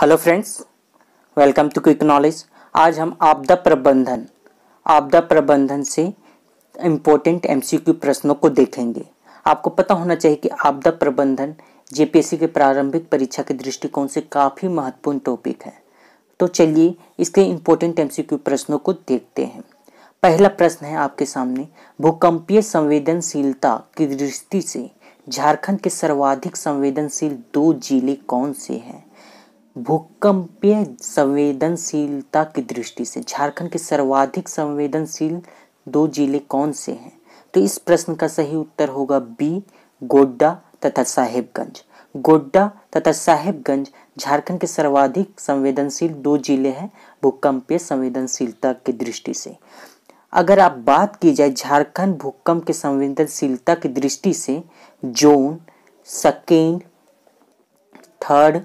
hello friends welcome to quick knowledge आज हम आपदा प्रबंधन आपदा प्रबंधन से इम्पोर्टेंट एमसीक्यू प्रश्नों को देखेंगे आपको पता होना चाहिए कि आपदा प्रबंधन जेपीएससी के प्रारंभिक परीक्षा के दृष्टिकोण से काफ़ी महत्वपूर्ण टॉपिक है तो चलिए इसके इम्पोर्टेंट एमसीक्यू प्रश्नों को देखते हैं पहला प्रश्न है आपके सामने भूकंपीय संवेदनशीलता की दृष्टि से झारखंड के सर्वाधिक संवेदनशील दो जिले कौन से हैं भूकंपीय संवेदनशीलता की दृष्टि से झारखंड के सर्वाधिक संवेदनशील दो जिले कौन से हैं तो इस प्रश्न का सही उत्तर होगा बी गोड्डा तथा साहेबगंज गोड्डा तथा साहेबगंज झारखंड के सर्वाधिक संवेदनशील दो जिले हैं भूकंपीय संवेदनशीलता की दृष्टि से अगर आप बात की जाए झारखंड भूकंप के संवेदनशीलता की दृष्टि से जोन सेकेंड थर्ड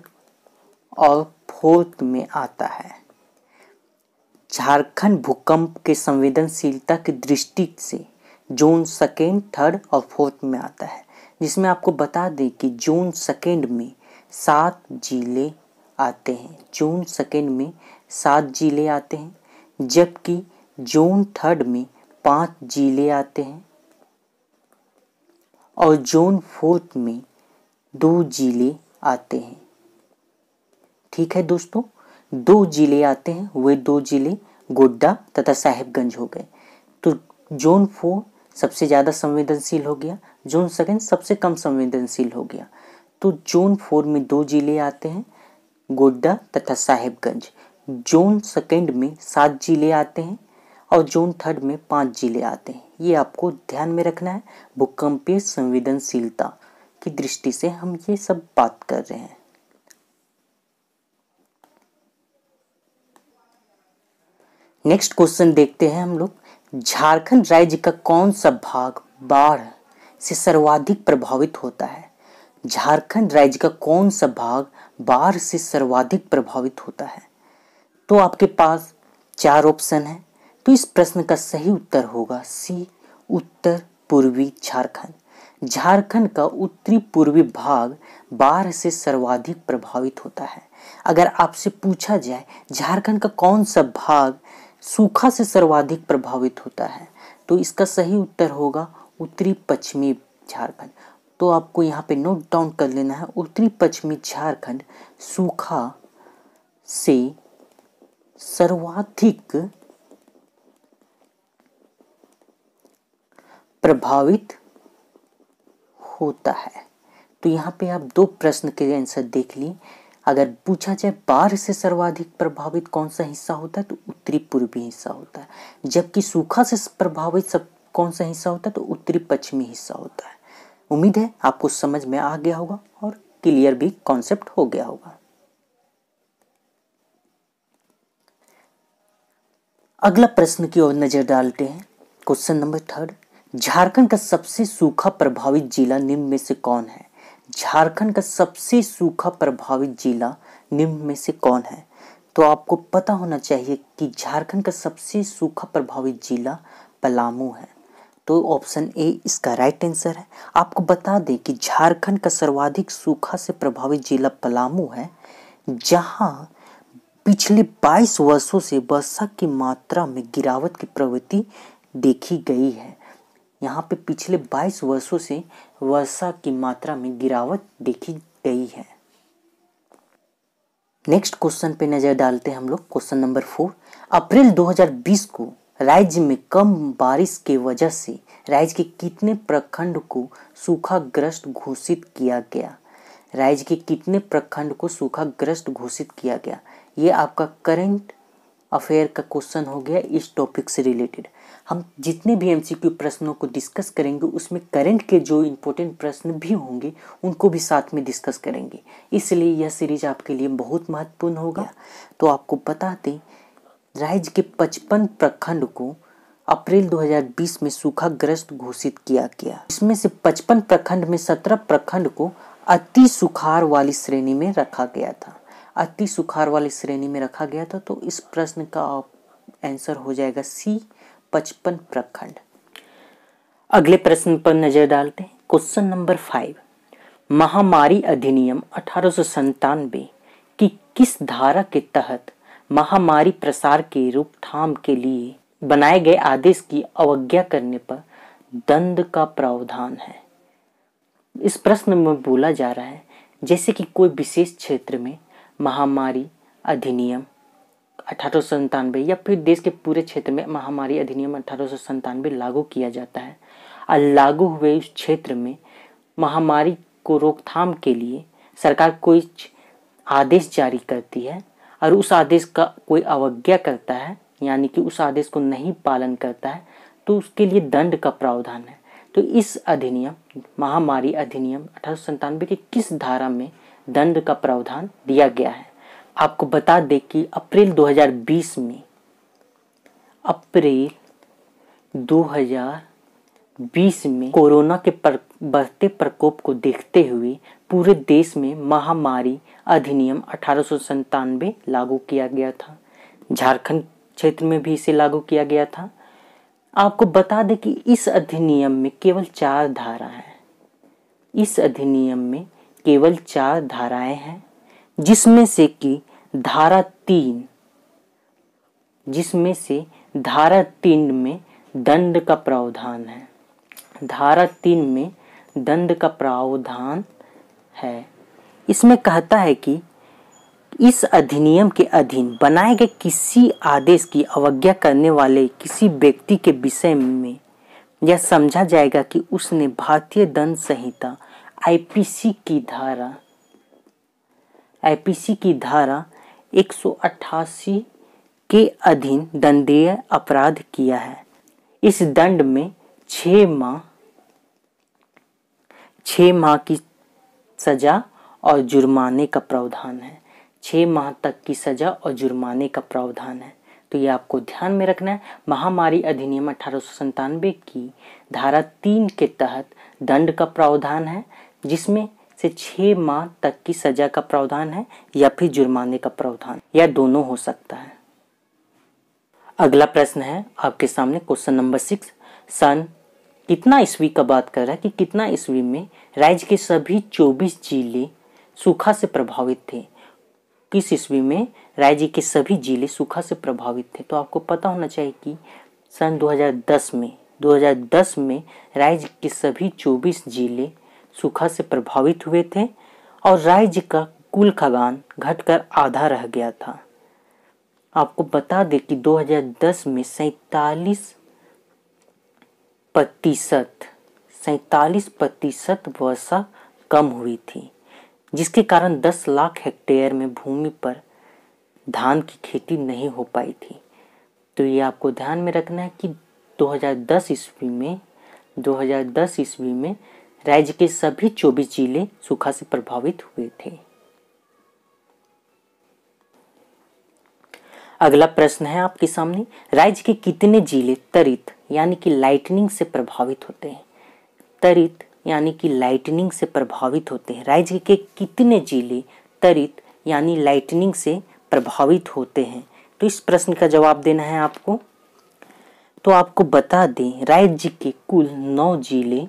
और फोर्थ में आता है झारखंड भूकंप के संवेदनशीलता की दृष्टि से जून सेकेंड थर्ड और फोर्थ में आता है जिसमें आपको बता दें कि जून सेकेंड में सात जिले आते हैं जून सेकेंड में सात जिले आते हैं जबकि जून थर्ड में पांच जिले आते हैं और जून फोर्थ में दो जिले आते हैं ठीक है दोस्तों दो जिले आते हैं वे दो जिले गोड्डा तथा साहिबगंज हो गए तो जोन फोर सबसे ज़्यादा संवेदनशील हो गया जोन सेकेंड सबसे कम संवेदनशील हो गया तो जोन फोर में दो जिले आते हैं गोड्डा तथा साहेबगंज जोन सेकेंड में सात जिले आते हैं और जोन थर्ड में पांच जिले आते हैं ये आपको ध्यान में रखना है भूकंपीय संवेदनशीलता की दृष्टि से हम ये सब बात कर रहे हैं नेक्स्ट क्वेश्चन देखते हैं हम लोग झारखंड राज्य का कौन सा भाग बाढ़ से सर्वाधिक प्रभावित होता है झारखंड राज्य का कौन सा भाग बाढ़ से सर्वाधिक प्रभावित होता है तो आपके पास चार ऑप्शन है तो इस प्रश्न का सही उत्तर होगा सी उत्तर पूर्वी झारखंड झारखंड का उत्तरी पूर्वी भाग बाढ़ से सर्वाधिक प्रभावित होता है अगर आपसे पूछा जाए झारखंड का कौन सा भाग सूखा से सर्वाधिक प्रभावित होता है तो इसका सही उत्तर होगा उत्तरी पश्चिमी झारखंड तो आपको यहाँ पे नोट डाउन कर लेना है उत्तरी पश्चिमी झारखंड सूखा से सर्वाधिक प्रभावित होता है तो यहाँ पे आप दो प्रश्न के आंसर देख लिए अगर पूछा जाए बाढ़ से सर्वाधिक प्रभावित कौन सा हिस्सा होता है तो उत्तरी पूर्वी हिस्सा होता है जबकि सूखा से प्रभावित सब कौन सा हिस्सा होता है तो उत्तरी पश्चिमी हिस्सा होता है उम्मीद है आपको समझ में आ गया होगा और क्लियर भी कॉन्सेप्ट हो गया होगा अगला प्रश्न की ओर नजर डालते हैं क्वेश्चन नंबर थर्ड झारखंड का सबसे सूखा प्रभावित जिला निम्न में से कौन है झारखंड का सबसे सूखा प्रभावित जिला निम्न में से कौन है तो आपको पता होना चाहिए कि झारखंड का सबसे सूखा प्रभावित जिला पलामू है तो ऑप्शन ए इसका राइट आंसर है आपको बता दें कि झारखंड का सर्वाधिक सूखा से प्रभावित जिला पलामू है जहां पिछले 22 वर्षों से वर्षा की मात्रा में गिरावट की प्रवृत्ति देखी गई है यहाँ पे पिछले 22 वर्षों से वर्षा की मात्रा में गिरावट देखी गई है नेक्स्ट क्वेश्चन पे नज़र डालते हैं हम लोग क्वेश्चन नंबर फोर अप्रैल 2020 को राज्य में कम बारिश के वजह से राज्य के कितने प्रखंड को सूखाग्रस्त घोषित किया गया राज्य के कितने प्रखंड को सूखाग्रस्त घोषित किया गया ये आपका करंट अफेयर का क्वेश्चन हो गया इस टॉपिक से रिलेटेड हम जितने भी एम प्रश्नों को डिस्कस करेंगे उसमें करंट के जो इम्पोर्टेंट प्रश्न भी होंगे उनको भी साथ में डिस्कस करेंगे इसलिए यह सीरीज आपके लिए बहुत महत्वपूर्ण होगा तो आपको बता दें राज्य के पचपन प्रखंड को अप्रैल 2020 में सूखाग्रस्त घोषित किया गया इसमें से 55 प्रखंड में 17 प्रखंड को अति सुखार वाली श्रेणी में रखा गया था अति सुखार वाली श्रेणी में रखा गया था तो इस प्रश्न का आंसर हो जाएगा सी पचपन प्रखंड अगले प्रश्न पर नजर डालते हैं क्वेश्चन नंबर फाइव महामारी अधिनियम अठारह की किस धारा के तहत महामारी प्रसार के रोकथाम के लिए बनाए गए आदेश की अवज्ञा करने पर दंड का प्रावधान है इस प्रश्न में बोला जा रहा है जैसे कि कोई विशेष क्षेत्र में महामारी अधिनियम अठारह या फिर देश के पूरे क्षेत्र में महामारी अधिनियम अठारह लागू किया जाता है और लागू हुए उस क्षेत्र में महामारी को रोकथाम के लिए सरकार कोई आदेश जारी करती है और उस आदेश का कोई अवज्ञा करता है यानी कि उस आदेश को नहीं पालन करता है तो उसके लिए दंड का प्रावधान है तो इस अधिनियम महामारी अधिनियम अठारह के किस धारा में दंड का प्रावधान दिया गया है आपको बता दें कि अप्रैल 2020 में अप्रैल 2020 में कोरोना के पर, बढ़ते प्रकोप को देखते हुए पूरे देश में महामारी अधिनियम अठारह लागू किया गया था झारखंड क्षेत्र में भी इसे लागू किया गया था आपको बता दें कि इस अधिनियम में केवल चार धारा है इस अधिनियम में केवल चार धाराएं हैं जिसमें से कि धारा तीन जिसमें से धारा तीन में दंड का प्रावधान है धारा तीन में दंड का प्रावधान है इसमें कहता है कि इस अधिनियम के अधीन बनाए गए किसी आदेश की अवज्ञा करने वाले किसी व्यक्ति के विषय में यह समझा जाएगा कि उसने भारतीय दंड संहिता आईपीसी की धारा आईपीसी की धारा 188 के अधीन दंडीय अपराध किया है इस दंड में छ माह छ माह की सजा और जुर्माने का प्रावधान है छ माह तक की सजा और जुर्माने का प्रावधान है तो ये आपको ध्यान में रखना है महामारी अधिनियम अठारह की धारा तीन के तहत दंड का प्रावधान है जिसमें से छह माह तक की सजा का प्रावधान है या फिर जुर्माने का प्रावधान या दोनों हो सकता है अगला प्रश्न है आपके सामने क्वेश्चन नंबर सिक्स सन कितना ईस्वी का बात कर रहा है कि कितना ईस्वी में राज्य के सभी चौबीस जिले सूखा से प्रभावित थे किस ईस्वी में राज्य के सभी जिले सूखा से प्रभावित थे तो आपको पता होना चाहिए कि सन 2010 में 2010 में राज्य के सभी 24 जिले सूखा से प्रभावित हुए थे और राज्य का कुल खगान घटकर आधा रह गया था आपको बता दें कि 2010 में सैतालीस प्रतिशत सैतालीस प्रतिशत वर्षा कम हुई थी जिसके कारण 10 लाख हेक्टेयर में भूमि पर धान की खेती नहीं हो पाई थी तो ये आपको ध्यान में रखना है कि 2010 ईस्वी में 2010 ईस्वी में राज्य के सभी चौबीस जिले सूखा से प्रभावित हुए थे अगला प्रश्न है आपके सामने राज्य के कितने जिले तरित यानी कि लाइटनिंग से प्रभावित होते हैं तरित यानी कि लाइटनिंग से प्रभावित होते हैं राज्य के कितने जिले तरित यानी लाइटनिंग से प्रभावित होते हैं तो इस प्रश्न का जवाब देना है आपको तो आपको बता दें राज्य के कुल नौ जिले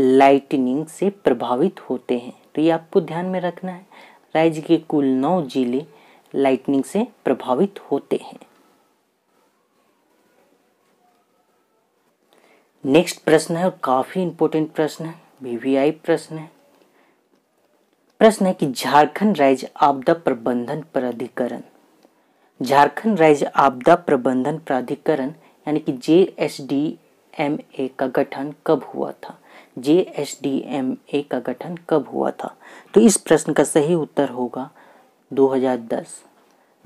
लाइटनिंग से प्रभावित होते हैं तो ये आपको ध्यान में रखना है राज्य के कुल नौ जिले लाइटनिंग से प्रभावित होते हैं नेक्स्ट प्रश्न है और काफ़ी इंपोर्टेंट प्रश्न है वीवीआई प्रश्न है प्रश्न है कि झारखंड राज्य आपदा प्रबंधन प्राधिकरण झारखंड राज्य आपदा प्रबंधन प्राधिकरण यानी कि जे का गठन कब हुआ था J S D M A का गठन कब हुआ था तो इस प्रश्न का सही उत्तर होगा 2010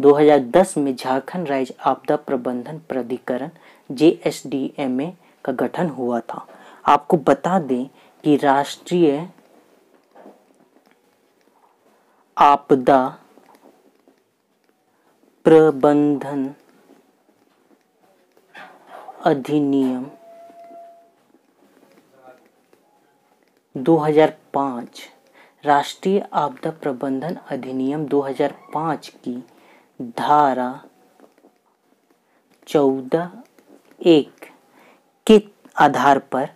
2010 में झारखंड राज्य आपदा प्रबंधन प्राधिकरण J S D M A का गठन हुआ था आपको बता दें कि राष्ट्रीय आपदा प्रबंधन अधिनियम 2005 राष्ट्रीय आपदा प्रबंधन अधिनियम 2005 की धारा चौदह एक के आधार पर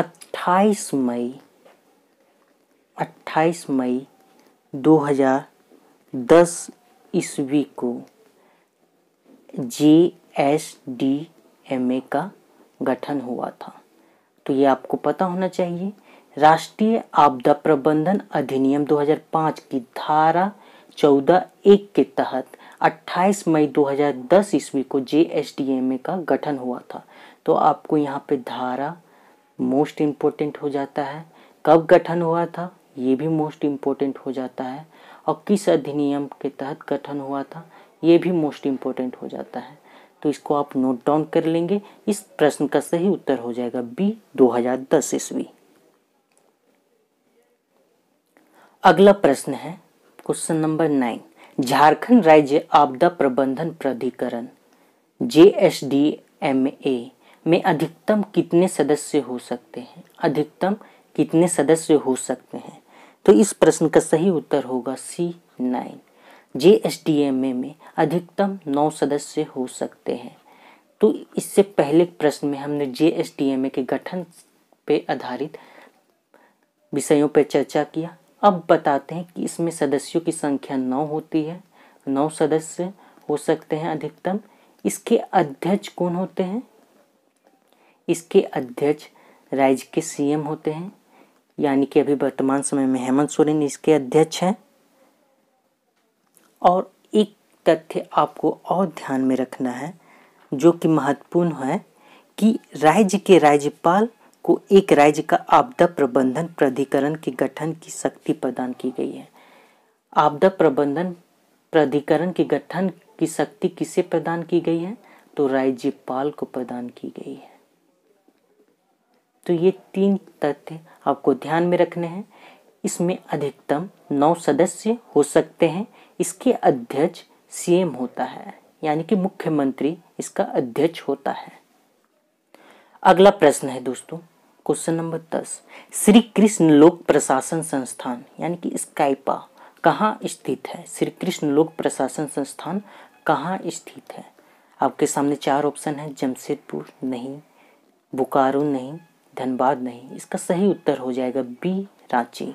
28 मई 28 मई 2010 ईस्वी को J S D M A का गठन हुआ था तो ये आपको पता होना चाहिए राष्ट्रीय आपदा प्रबंधन अधिनियम 2005 की धारा चौदह एक के तहत 28 मई 2010 ईस्वी को जे का गठन हुआ था तो आपको यहाँ पे धारा मोस्ट इम्पोर्टेंट हो जाता है कब गठन हुआ था ये भी मोस्ट इम्पोर्टेंट हो जाता है और किस अधिनियम के तहत गठन हुआ था ये भी मोस्ट इम्पोर्टेंट हो जाता है तो इसको आप नोट डाउन कर लेंगे इस प्रश्न का सही उत्तर हो जाएगा बी 2010 ईस्वी अगला प्रश्न है क्वेश्चन नंबर नाइन झारखंड राज्य आपदा प्रबंधन प्राधिकरण J S D M A में अधिकतम कितने सदस्य हो सकते हैं अधिकतम कितने सदस्य हो सकते हैं तो इस प्रश्न का सही उत्तर होगा C nine J S D M A में अधिकतम नौ सदस्य हो सकते हैं तो इससे पहले प्रश्न में हमने J S D M A के गठन पे आधारित विषयों पर चर्चा किया अब बताते हैं कि इसमें सदस्यों की संख्या नौ होती है नौ सदस्य हो सकते हैं अधिकतम इसके अध्यक्ष कौन होते हैं इसके अध्यक्ष राज्य के सीएम होते हैं यानी कि अभी वर्तमान समय में हेमंत सोरेन इसके अध्यक्ष हैं और एक तथ्य आपको और ध्यान में रखना है जो कि महत्वपूर्ण है कि राज्य के राज्यपाल को एक राज्य का आपदा प्रबंधन प्राधिकरण के गठन की शक्ति प्रदान की गई है आपदा प्रबंधन प्राधिकरण के गठन की शक्ति किसे प्रदान की गई है तो राज्यपाल को प्रदान की गई है तो ये तीन तथ्य आपको ध्यान में रखने हैं इसमें अधिकतम नौ सदस्य हो सकते हैं इसके अध्यक्ष सीएम होता है यानी कि मुख्यमंत्री इसका अध्यक्ष होता है अगला प्रश्न है दोस्तों क्वेश्चन नंबर दस श्री कृष्ण लोक प्रशासन संस्थान यानी कि स्काइपा कहाँ स्थित है श्री कृष्ण लोक प्रशासन संस्थान कहाँ स्थित है आपके सामने चार ऑप्शन है जमशेदपुर नहीं बोकारो नहीं धनबाद नहीं इसका सही उत्तर हो जाएगा बी रांची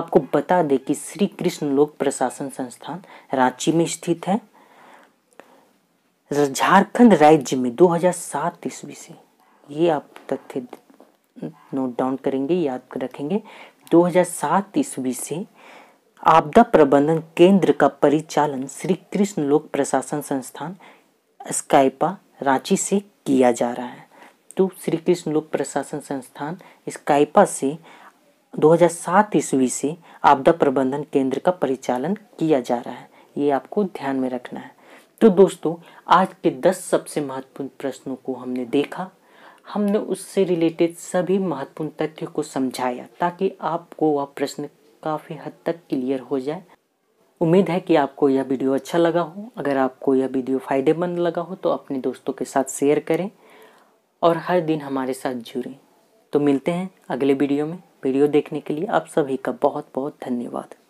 आपको बता दें कि श्री कृष्ण लोक प्रशासन संस्थान रांची में स्थित है झारखंड राज्य में 2007 ईस्वी से ये आप तथ्य नोट डाउन करेंगे याद रखेंगे 2007 ईस्वी से आपदा प्रबंधन केंद्र का परिचालन श्री कृष्ण लोक प्रशासन संस्थान स्काइपा रांची से किया जा रहा है तो श्री कृष्ण लोक प्रशासन संस्थान स्काइपा से 2007 ईस्वी से आपदा प्रबंधन केंद्र का परिचालन किया जा रहा है ये आपको ध्यान में रखना है तो दोस्तों आज के 10 सबसे महत्वपूर्ण प्रश्नों को हमने देखा हमने उससे रिलेटेड सभी महत्वपूर्ण तथ्य को समझाया ताकि आपको वह प्रश्न काफ़ी हद तक क्लियर हो जाए उम्मीद है कि आपको यह वीडियो अच्छा लगा हो अगर आपको यह वीडियो फ़ायदेमंद लगा हो तो अपने दोस्तों के साथ शेयर करें और हर दिन हमारे साथ जुड़ें तो मिलते हैं अगले वीडियो में वीडियो देखने के लिए आप सभी का बहुत बहुत धन्यवाद